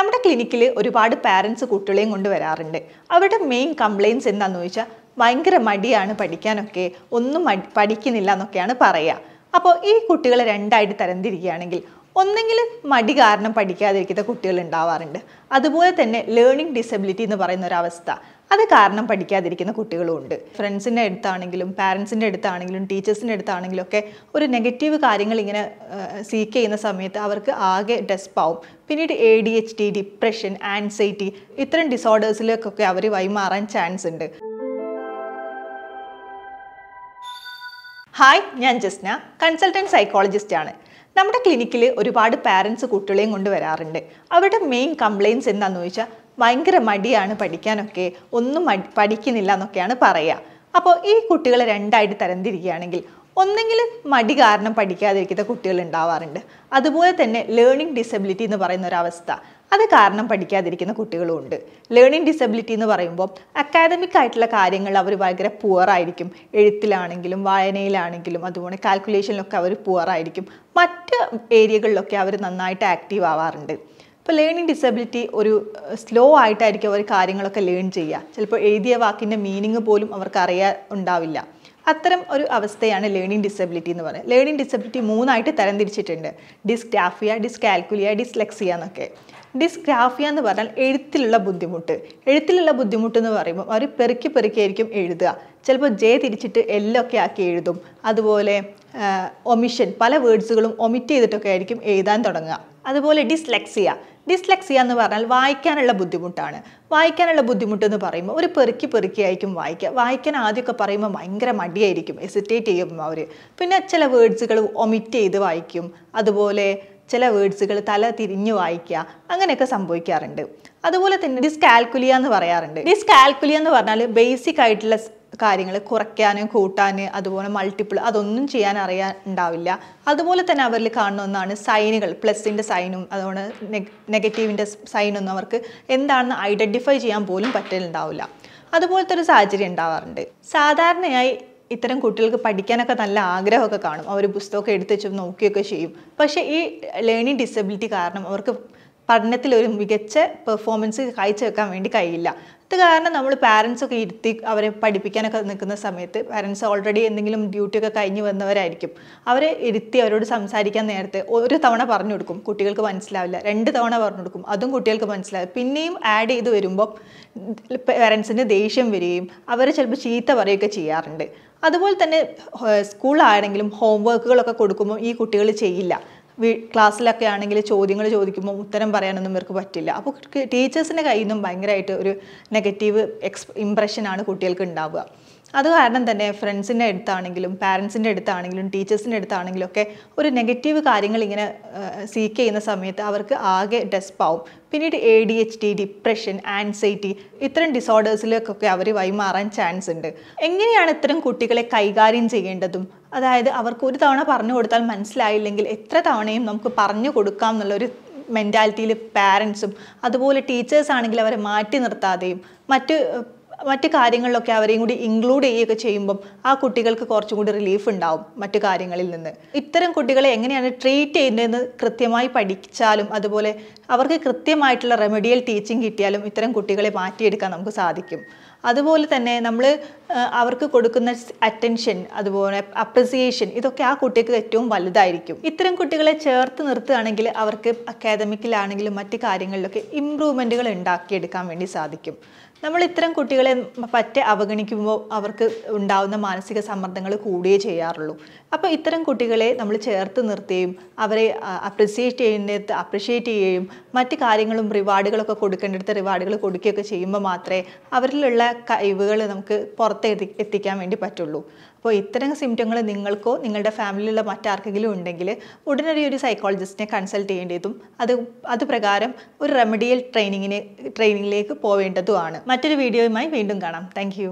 നമ്മുടെ ക്ലിനിക്കിൽ ഒരുപാട് പാരൻസ് കുട്ടികളെയും കൊണ്ട് വരാറുണ്ട് അവരുടെ മെയിൻ കംപ്ലയിൻസ് എന്താണെന്ന് ചോദിച്ചാൽ ഭയങ്കര മടിയാണ് പഠിക്കാനൊക്കെ ഒന്നും പഠിക്കുന്നില്ല എന്നൊക്കെയാണ് പറയുക അപ്പോൾ ഈ കുട്ടികളെ രണ്ടായിട്ട് തരംതിരിക്കുകയാണെങ്കിൽ ഒന്നെങ്കിൽ മടി കാരണം പഠിക്കാതിരിക്കുന്ന കുട്ടികൾ ഉണ്ടാവാറുണ്ട് അതുപോലെ തന്നെ ലേണിംഗ് ഡിസബിലിറ്റി എന്ന് പറയുന്ന ഒരവസ്ഥ അത് കാരണം പഠിക്കാതിരിക്കുന്ന കുട്ടികളും ഉണ്ട് ഫ്രണ്ട്സിൻ്റെ അടുത്താണെങ്കിലും പാരൻസിൻ്റെ അടുത്താണെങ്കിലും ടീച്ചേഴ്സിൻ്റെ അടുത്താണെങ്കിലും ഒക്കെ ഒരു നെഗറ്റീവ് കാര്യങ്ങൾ ഇങ്ങനെ സീക്ക് ചെയ്യുന്ന സമയത്ത് അവർക്ക് ആകെ ഡെസ്പാവും പിന്നീട് A D H D depression anxiety ഇത്തരം ഡിസോർഡേഴ്സിലേക്കൊക്കെ അവർ വൈമാറാൻ ചാൻസ് ഉണ്ട് ഹായ് ഞാൻ ജസ്ന കൺസൾട്ടൻറ്റ് സൈക്കോളജിസ്റ്റ് ആണ് നമ്മുടെ ക്ലിനിക്കിൽ ഒരുപാട് പാരൻസ് കുട്ടികളെയും കൊണ്ട് വരാറുണ്ട് അവരുടെ മെയിൻ കംപ്ലയിൻസ് എന്താണെന്ന് ചോദിച്ചാൽ ഭയങ്കര മടിയാണ് പഠിക്കാനൊക്കെ ഒന്നും മടി പഠിക്കുന്നില്ല എന്നൊക്കെയാണ് പറയുക അപ്പോൾ ഈ കുട്ടികളെ രണ്ടായിട്ട് തരംതിരിക്കുകയാണെങ്കിൽ ഒന്നെങ്കിൽ മടി കാരണം പഠിക്കാതിരിക്കുന്ന കുട്ടികൾ ഉണ്ടാവാറുണ്ട് അതുപോലെ തന്നെ ലേണിംഗ് ഡിസബിലിറ്റി എന്ന് പറയുന്ന ഒരവസ്ഥ അത് കാരണം പഠിക്കാതിരിക്കുന്ന കുട്ടികളും ഉണ്ട് ലേണിംഗ് ഡിസബിലിറ്റി എന്ന് പറയുമ്പോൾ അക്കാദമിക് ആയിട്ടുള്ള കാര്യങ്ങൾ അവർ ഭയങ്കര പുവറായിരിക്കും എഴുത്തിലാണെങ്കിലും വായനയിലാണെങ്കിലും അതുപോലെ കാൽക്കുലേഷനിലൊക്കെ അവർ പുവറായിരിക്കും മറ്റ് ഏരിയകളിലൊക്കെ അവർ നന്നായിട്ട് ആക്റ്റീവ് ആവാറുണ്ട് ഇപ്പോൾ ലേണിംഗ് ഡിസബിലിറ്റി ഒരു സ്ലോ ആയിട്ടായിരിക്കും അവർ കാര്യങ്ങളൊക്കെ ലേൺ ചെയ്യുക ചിലപ്പോൾ എഴുതിയ വാക്കിൻ്റെ മീനിങ് പോലും അവർക്ക് അറിയാൻ ഉണ്ടാവില്ല അത്തരം ഒരു അവസ്ഥയാണ് ലേണിംഗ് ഡിസബിലിറ്റി എന്ന് പറയുന്നത് ലേണിംഗ് ഡിസബിലിറ്റി മൂന്നായിട്ട് തരംതിരിച്ചിട്ടുണ്ട് ഡിസ്ഗ്രാഫിയ ഡിസ്കാൽക്കുലിയ ഡിസ്ലെക്സിയ എന്നൊക്കെ ഡിസ്ഗ്രാഫിയ എന്ന് പറഞ്ഞാൽ എഴുത്തിലുള്ള ബുദ്ധിമുട്ട് എഴുത്തിലുള്ള ബുദ്ധിമുട്ട് എന്ന് പറയുമ്പോൾ അവർ പെറുക്കി പെറുക്കിയായിരിക്കും എഴുതുക ചിലപ്പോൾ ജെ തിരിച്ചിട്ട് എല്ലൊക്കെ ആക്കി എഴുതും അതുപോലെ ഒമിഷൻ പല വേർഡ്സുകളും ഒമിറ്റ് ചെയ്തിട്ടൊക്കെ ആയിരിക്കും എഴുതാൻ തുടങ്ങുക അതുപോലെ ഡിസ്ലെക്സിയ ഡിസ്ലെക്സിയ എന്ന് പറഞ്ഞാൽ വായിക്കാനുള്ള ബുദ്ധിമുട്ടാണ് വായിക്കാനുള്ള ബുദ്ധിമുട്ട് എന്ന് പറയുമ്പോൾ ഒരു പെറുക്കി പെറുക്കിയായിരിക്കും വായിക്കുക വായിക്കാൻ ആദ്യമൊക്കെ പറയുമ്പോൾ ഭയങ്കര മടിയായിരിക്കും എസിറ്റേറ്റ് ചെയ്യും അവർ പിന്നെ ചില വേർഡ്സുകൾ ഒമിറ്റ് ചെയ്ത് വായിക്കും അതുപോലെ ചില വേർഡ്സുകൾ തല തിരിഞ്ഞു വായിക്കുക അങ്ങനെയൊക്കെ സംഭവിക്കാറുണ്ട് അതുപോലെ തന്നെ ഡിസ്കാൽക്കുലിയ എന്ന് പറയാറുണ്ട് ഡിസ്കാൽക്കുലിയ എന്ന് പറഞ്ഞാൽ ബേസിക് ആയിട്ടുള്ള കാര്യങ്ങൾ കുറയ്ക്കാനും കൂട്ടാനും അതുപോലെ മൾട്ടിപ്പിൾ അതൊന്നും ചെയ്യാൻ അറിയാൻ ഉണ്ടാവില്ല അതുപോലെ തന്നെ അവരിൽ കാണുന്ന ഒന്നാണ് സൈനുകൾ പ്ലസിൻ്റെ സൈനും അതുപോലെ നെഗറ്റീവിൻ്റെ സൈനൊന്നും അവർക്ക് എന്താണെന്ന് ഐഡൻറ്റിഫൈ ചെയ്യാൻ പോലും പറ്റലുണ്ടാവില്ല അതുപോലത്തെ ഒരു സാഹചര്യം ഉണ്ടാവാറുണ്ട് സാധാരണയായി ഇത്തരം കുട്ടികൾക്ക് പഠിക്കാനൊക്കെ നല്ല ആഗ്രഹമൊക്കെ കാണും അവർ പുസ്തകമൊക്കെ എടുത്ത് വെച്ച് നോക്കിയൊക്കെ ചെയ്യും പക്ഷേ ഈ ലേണിംഗ് ഡിസബിലിറ്റി കാരണം അവർക്ക് പഠനത്തിൽ ഒരു മികച്ച പെർഫോമൻസ് കാഴ്ചവെക്കാൻ വേണ്ടി കഴിയില്ല ഇത് കാരണം നമ്മൾ പാരൻസ് ഒക്കെ ഇരുത്തി അവരെ പഠിപ്പിക്കാനൊക്കെ നിൽക്കുന്ന സമയത്ത് പാരൻസ് ഓൾറെഡി എന്തെങ്കിലും ഡ്യൂട്ടിയൊക്കെ കഴിഞ്ഞ് വന്നവരായിരിക്കും അവരെ ഇരുത്തി അവരോട് സംസാരിക്കാൻ നേരത്തെ ഒരു തവണ പറഞ്ഞു കൊടുക്കും കുട്ടികൾക്ക് മനസ്സിലാവില്ല രണ്ട് തവണ പറഞ്ഞു കൊടുക്കും അതും കുട്ടികൾക്ക് മനസ്സിലാവില്ല പിന്നെയും ആഡ് ചെയ്ത് വരുമ്പോൾ പാരൻസിന് ദേഷ്യം വരികയും അവരെ ചിലപ്പോൾ ചീത്ത പറയുകയൊക്കെ ചെയ്യാറുണ്ട് അതുപോലെ തന്നെ സ്കൂളാണെങ്കിലും ഹോംവർക്കുകളൊക്കെ കൊടുക്കുമ്പോൾ ഈ കുട്ടികൾ ചെയ്യില്ല ക്ലാസ്സിലൊക്കെ ആണെങ്കിൽ ചോദ്യങ്ങൾ ചോദിക്കുമ്പോൾ ഉത്തരം പറയാനൊന്നും ഇവർക്ക് പറ്റില്ല അപ്പോൾ ടീച്ചേഴ്സിൻ്റെ കയ്യിൽ നിന്നും ഭയങ്കരമായിട്ട് ഒരു നെഗറ്റീവ് എക്സ് ഇമ്പ്രഷനാണ് കുട്ടികൾക്ക് ഉണ്ടാവുക അത് കാരണം തന്നെ ഫ്രണ്ട്സിൻ്റെ അടുത്താണെങ്കിലും പാരൻസിൻ്റെ അടുത്താണെങ്കിലും ടീച്ചേഴ്സിൻ്റെ അടുത്താണെങ്കിലും ഒക്കെ ഒരു നെഗറ്റീവ് കാര്യങ്ങൾ ഇങ്ങനെ സീക്ക് ചെയ്യുന്ന സമയത്ത് അവർക്ക് ആകെ ഡെസ്പാവും പിന്നീട് A D H D depression anxiety ഇത്തരം ഡിസോർഡേഴ്സിലേക്കൊക്കെ അവർ വൈമാറാൻ ചാൻസ് ഉണ്ട് എങ്ങനെയാണ് ഇത്തരം കുട്ടികളെ കൈകാര്യം ചെയ്യേണ്ടതും അതായത് അവർക്ക് ഒരു തവണ പറഞ്ഞു കൊടുത്താൽ മനസ്സിലായില്ലെങ്കിൽ എത്ര തവണയും നമുക്ക് പറഞ്ഞു കൊടുക്കാം എന്നുള്ളൊരു മെൻറ്റാലിറ്റിയിൽ പാരൻസും അതുപോലെ ടീച്ചേഴ്സ് ആണെങ്കിൽ അവരെ മാറ്റി നിർത്താതെയും മറ്റ് മറ്റ് കാര്യങ്ങളിലൊക്കെ അവരെയും കൂടി ഇൻക്ലൂഡ് ചെയ്യുകയൊക്കെ ചെയ്യുമ്പം ആ കുട്ടികൾക്ക് കുറച്ചും കൂടി റിലീഫ് ഉണ്ടാവും മറ്റു കാര്യങ്ങളിൽ നിന്ന് ഇത്തരം കുട്ടികളെ എങ്ങനെയാണ് ട്രീറ്റ് ചെയ്യുന്നതെന്ന് കൃത്യമായി പഠിച്ചാലും അതുപോലെ അവർക്ക് കൃത്യമായിട്ടുള്ള റെമഡിയൽ ടീച്ചിങ് കിട്ടിയാലും ഇത്തരം കുട്ടികളെ മാറ്റിയെടുക്കാൻ നമുക്ക് സാധിക്കും അതുപോലെ തന്നെ നമ്മൾ അവർക്ക് കൊടുക്കുന്ന അറ്റൻഷൻ അതുപോലെ അപ്രിസിയേഷൻ ഇതൊക്കെ ആ കുട്ടികൾക്ക് ഏറ്റവും വലുതായിരിക്കും ഇത്തരം കുട്ടികളെ ചേർത്ത് നിർത്തുകയാണെങ്കിൽ അവർക്ക് അക്കാദമിക്കിലാണെങ്കിലും മറ്റ് കാര്യങ്ങളിലൊക്കെ ഇമ്പ്രൂവ്മെൻറ്റുകൾ ഉണ്ടാക്കിയെടുക്കാൻ വേണ്ടി സാധിക്കും നമ്മൾ ഇത്തരം കുട്ടികളെ പറ്റെ അവഗണിക്കുമ്പോൾ അവർക്ക് ഉണ്ടാകുന്ന മാനസിക സമ്മർദ്ദങ്ങൾ കൂടിയേ ചെയ്യാറുള്ളൂ അപ്പോൾ ഇത്തരം കുട്ടികളെ നമ്മൾ ചേർത്ത് നിർത്തുകയും അവരെ അപ്രിസിയേറ്റ് ചെയ്യേണ്ടത് അപ്രിഷിയേറ്റ് ചെയ്യുകയും മറ്റ് കാര്യങ്ങളും റിവാർഡുകളൊക്കെ കൊടുക്കേണ്ടടുത്ത് റിവാർഡുകൾ കൊടുക്കുകയൊക്കെ ചെയ്യുമ്പോൾ മാത്രമേ അവരിലുള്ള കഴിവുകൾ നമുക്ക് പുറത്ത് എത്തിക്കാൻ വേണ്ടി പറ്റുള്ളൂ അപ്പോൾ ഇത്തരം സിംറ്റങ്ങൾ നിങ്ങൾക്കോ നിങ്ങളുടെ ഫാമിലിയിലുള്ള മറ്റാർക്കെങ്കിലും ഉണ്ടെങ്കിൽ ഉടനടി ഒരു സൈക്കോളജിസ്റ്റിനെ കൺസൾട്ട് ചെയ്യേണ്ടതും അത് അത് പ്രകാരം ഒരു റെമഡിയൽ ട്രെയിനിങ്ങിന് ട്രെയിനിങ്ങിലേക്ക് പോവേണ്ടതുമാണ് മറ്റൊരു വീഡിയോയുമായി വീണ്ടും കാണാം താങ്ക്